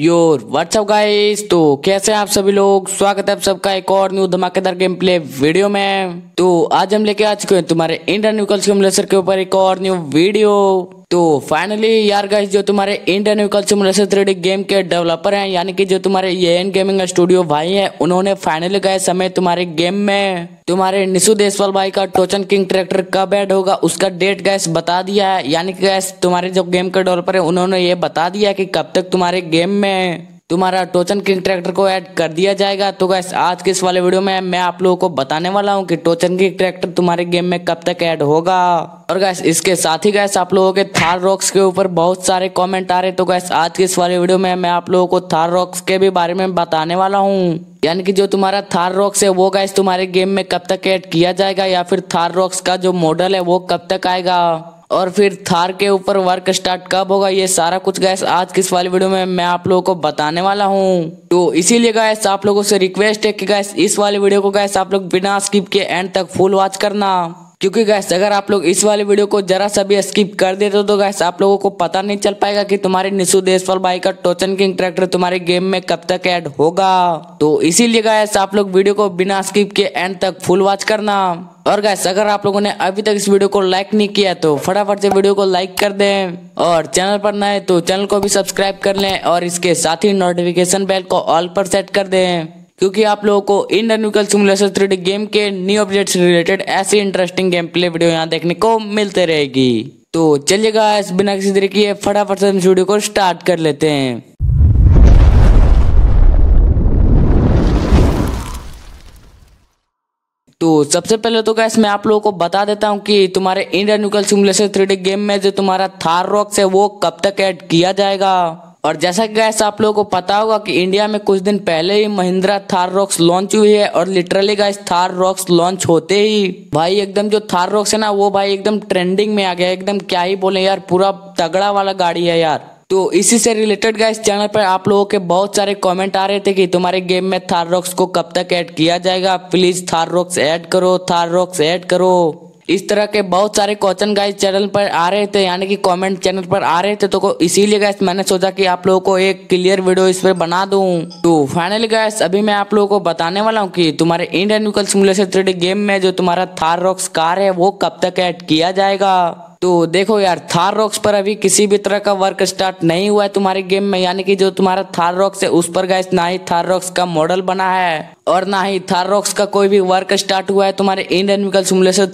your WhatsApp guys तो कैसे आप सभी लोग स्वागत है आप सबका एक और न्यू धमाकेदार गेम प्ले वीडियो में तो आज हम लेके आ चुके हैं तुम्हारे इंडियन न्यूकल्स के ऊपर एक और न्यू वीडियो तो फाइनली यार गाइस जो तुम्हारे Indian vehicle simulation three game के डेवलपर हैं यानी कि जो तुम्हारे ये एन गेमिंग स्टूडियो भाई हैं उन्होंने फाइनली गए समय तुम्हारे गेम में तुम्हारे निशु देशवाल भाई का टोचन किंग ट्रैक्टर कब ऐड होगा उसका डेट गैस बता दिया है यानी कि गैस तुम्हारे जो गेम के डेवलपर है उन्होंने ये बता दिया कि कब तक तुम्हारे गेम में तुम्हारा टोचन किंग ट्रैक्टर को ऐड कर दिया जाएगा तो गैस आज के इस वाले वीडियो में मैं आप लोगों को बताने वाला हूँ कि टोचन किंग ट्रैक्टर तुम्हारे गेम में कब तक ऐड होगा और गैस इसके साथ ही गैस आप लोगों के थार रॉक्स के ऊपर बहुत सारे कमेंट आ रहे तो गैस आज के इस वाले वीडियो में मैं आप लोगों को थार रॉक्स के भी बारे में बताने वाला हूँ यानी कि जो तुम्हारा थार रॉक्स है वो गैस तुम्हारे गेम में कब तक ऐड किया जाएगा या फिर थार रॉक्स का जो मॉडल है वो कब तक आएगा और फिर थार के ऊपर वर्क स्टार्ट कब होगा ये सारा कुछ गैस आज किस वाली वीडियो में मैं आप लोगों को बताने वाला हूँ तो इसीलिए गैस आप लोगों से रिक्वेस्ट है कि गैस इस वाली वीडियो को गैस आप लोग बिना स्किप के एंड तक फुल वॉच करना क्योंकि गैस अगर आप लोग इस वाले वीडियो को जरा सा भी स्किप कर देते तो गैस आप लोगों को पता नहीं चल पाएगा कि तुम्हारे निशु देशवाल भाई का टोचन किंग ट्रैक्टर तुम्हारे गेम में कब तक ऐड होगा तो इसीलिए गैस आप लोग वीडियो को बिना स्किप के एंड तक फुल वॉच करना और गैस अगर आप लोगों ने अभी तक इस वीडियो को लाइक नहीं किया तो फटाफट से वीडियो को लाइक कर दे और चैनल पर नए तो चैनल को भी सब्सक्राइब कर ले और इसके साथ ही नोटिफिकेशन बेल को ऑल पर सेट कर दें क्योंकि आप लोगों को इन अनुकल सिमुलेशन थ्री डी गेम के न्यू अपडेट से रिलेटेड ऐसी इंटरेस्टिंग गेम प्ले वीडियो यहाँ देखने को मिलते रहेगी तो चलिएगा इस बिना किसी तरीके फटाफट से वीडियो को स्टार्ट कर लेते हैं तो सबसे पहले तो गैस मैं आप लोगों को बता देता हूं कि तुम्हारे इंडियन न्यूकल सिमुलेशन थ्री गेम में जो तुम्हारा थार रॉक्स है वो कब तक ऐड किया जाएगा और जैसा कि गैस आप लोगों को पता होगा कि इंडिया में कुछ दिन पहले ही महिंद्रा थार रॉक्स लॉन्च हुई है और literally guys Thar Roxx launch होते ही भाई एकदम जो थार रॉक्स है ना वो भाई एकदम ट्रेंडिंग में आ गया एकदम क्या ही बोले यार पूरा तगड़ा वाला गाड़ी है यार तो इसी से रिलेटेड गाइस चैनल पर आप लोगों के बहुत सारे कमेंट आ रहे थे कि तुम्हारे गेम में थार रॉक्स को कब तक ऐड किया जाएगा प्लीज थार रॉक्स ऐड करो थार रॉक्स ऐड करो इस तरह के बहुत सारे क्वेश्चन गाइस चैनल पर आ रहे थे यानी कि कमेंट चैनल पर आ रहे थे तो इसीलिए गाइस मैंने सोचा कि आप लोगों को एक क्लियर वीडियो इस पर बना दूं तो फाइनली गाइस अभी मैं आप लोगों को बताने वाला हूं कि तुम्हारे Indian three simulation three game में जो तुम्हारा थार रॉक्स कार है वो कब तक ऐड किया जाएगा तो देखो यार थार रॉक्स पर अभी किसी भी तरह का वर्क स्टार्ट नहीं हुआ है तुम्हारे गेम में यानी कि जो तुम्हारा थार रॉक्स है उस पर गैस ना ही थार रॉक्स का मॉडल बना है और ना ही थार रॉक्स का कोई भी वर्क स्टार्ट हुआ है तुम्हारे इंडियन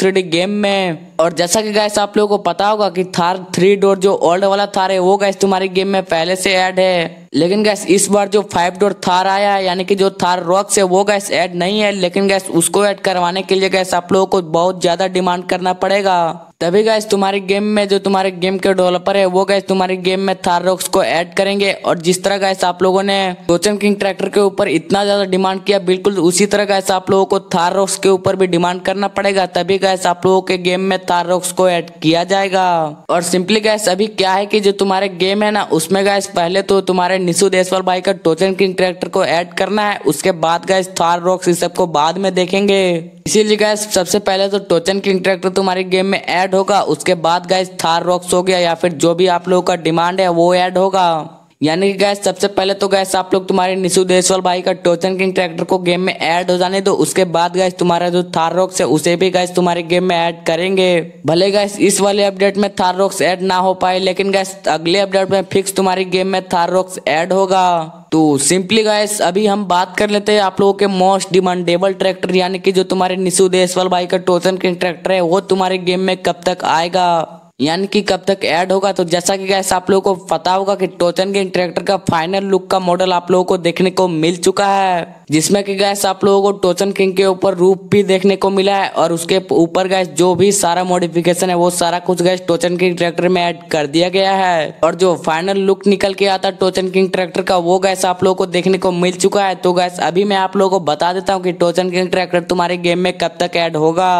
थ्री डी गेम में और जैसा कि गैस आप लोगों को पता होगा कि थार थ्री डोर जो ओल्ड वाला थार है वो गैस तुम्हारी गेम में पहले से ऐड है लेकिन गैस इस बार जो फाइव डोर थार आया है यानी कि जो थार रॉक्स है वो गैस ऐड नहीं है लेकिन गैस उसको ऐड करवाने के लिए गैस आप लोगों को बहुत ज्यादा डिमांड करना पड़ेगा तभी गैस तुम्हारी गेम में जो तुम्हारे गेम के डेवलपर है वो गैस तुम्हारी गेम में थार रॉक्स को ऐड करेंगे और जिस तरह गैस आप लोगों ने रोचन किंग ट्रैक्टर के ऊपर इतना ज्यादा डिमांड किया बिल्कुल उसी तरह गैस आप लोगों को थार रॉक्स के ऊपर भी डिमांड करना पड़ेगा तभी गैस आप लोगों के गेम में तार को ऐड किया जाएगा और सिंपली गैस अभी क्या है कि जो तुम्हारे गेम है ना उसमें गैस पहले तो तुम्हारे निशु देशवाल भाई का टोचन किंग ट्रैक्टर को ऐड करना है उसके बाद गैस थार रॉक्स इस सबको बाद में देखेंगे इसीलिए गैस सबसे पहले तो टोचन किंग ट्रैक्टर तुम्हारे गेम में ऐड होगा उसके बाद गैस थार रॉक्स हो गया या फिर जो भी आप लोगों का डिमांड है वो ऐड होगा यानी कि गैस सबसे पहले तो गैस आप लोग तुम्हारे निशु देशवाल भाई का टोचन किंग ट्रैक्टर को गेम में ऐड हो जाने दो उसके बाद गैस तुम्हारा जो रॉक्स है उसे भी गैस तुम्हारे गेम में ऐड करेंगे भले गैस इस वाले अपडेट में रॉक्स ऐड ना हो पाए लेकिन गैस अगले अपडेट में फिक्स तुम्हारी गेम में रॉक्स एड होगा तो सिंपली गैस अभी हम बात कर लेते हैं आप लोगों के मोस्ट डिमांडेबल ट्रैक्टर यानी कि जो तुम्हारे निशु देशवाल भाई का टोचन किंग ट्रैक्टर है वो तुम्हारे गेम में कब तक आएगा यानी कि कब तक ऐड होगा तो जैसा कि गैस आप लोगों को पता होगा कि टोचन के ट्रैक्टर का फाइनल लुक का मॉडल आप लोगों को देखने को मिल चुका है जिसमें कि गैस आप लोगों को टोचन किंग के ऊपर रूप भी देखने को मिला है और उसके ऊपर गैस जो भी सारा मॉडिफिकेशन है वो सारा कुछ गैस टोचन किंग ट्रैक्टर में ऐड कर दिया गया है और जो फाइनल लुक निकल के आता टोचन किंग ट्रैक्टर का वो गैस आप लोगों को देखने को मिल चुका है तो गैस अभी मैं आप लोगों को बता देता हूँ की टोचन किंग ट्रैक्टर तुम्हारे गेम में कब तक एड होगा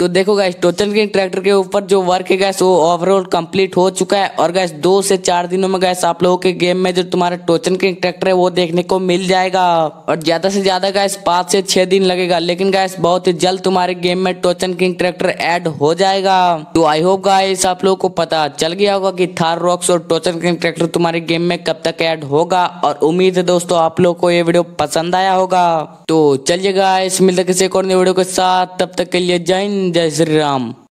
तो देखो गैस टोचन किंग ट्रैक्टर के ऊपर जो वर्क है गैस वो ओवरऑल कंप्लीट हो चुका है और गैस दो से चार दिनों में गैस आप लोगों के गेम में जो तुम्हारा टोचन किंग ट्रैक्टर है वो देखने को मिल जाएगा और ज्यादा से ज़्यादा गैस पाँच से छह दिन लगेगा लेकिन गैस बहुत ही जल्द तुम्हारे गेम में टोचन किंग ट्रैक्टर ऐड हो जाएगा तो आई होप गाइस आप लोगों को पता चल गया होगा कि थार रॉक्स और टोचन किंग ट्रैक्टर तुम्हारे गेम में कब तक ऐड होगा और उम्मीद है दोस्तों आप लोग को ये वीडियो पसंद आया होगा तो चलिए गाइस मिलते किसी और वीडियो के साथ तब तक के लिए जय हिंद जय श्री राम